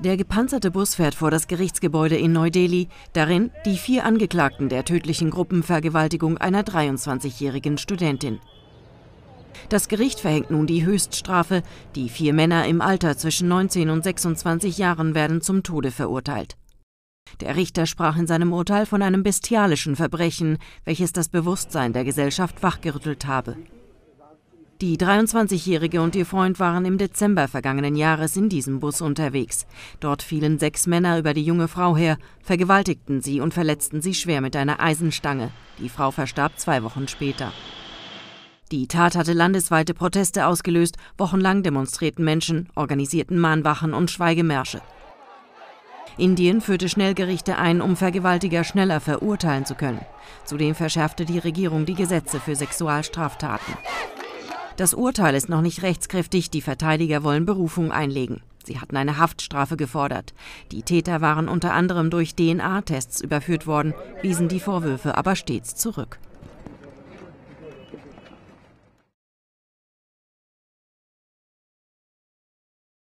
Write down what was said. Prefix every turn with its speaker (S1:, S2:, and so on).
S1: Der gepanzerte Bus fährt vor das Gerichtsgebäude in Neu-Delhi, darin die vier Angeklagten der tödlichen Gruppenvergewaltigung einer 23-jährigen Studentin. Das Gericht verhängt nun die Höchststrafe, die vier Männer im Alter zwischen 19 und 26 Jahren werden zum Tode verurteilt. Der Richter sprach in seinem Urteil von einem bestialischen Verbrechen, welches das Bewusstsein der Gesellschaft wachgerüttelt habe. Die 23-Jährige und ihr Freund waren im Dezember vergangenen Jahres in diesem Bus unterwegs. Dort fielen sechs Männer über die junge Frau her, vergewaltigten sie und verletzten sie schwer mit einer Eisenstange. Die Frau verstarb zwei Wochen später. Die Tat hatte landesweite Proteste ausgelöst, wochenlang demonstrierten Menschen, organisierten Mahnwachen und Schweigemärsche. Indien führte Schnellgerichte ein, um Vergewaltiger schneller verurteilen zu können. Zudem verschärfte die Regierung die Gesetze für Sexualstraftaten. Das Urteil ist noch nicht rechtskräftig, die Verteidiger wollen Berufung einlegen. Sie hatten eine Haftstrafe gefordert. Die Täter waren unter anderem durch DNA-Tests überführt worden, wiesen die Vorwürfe aber stets zurück.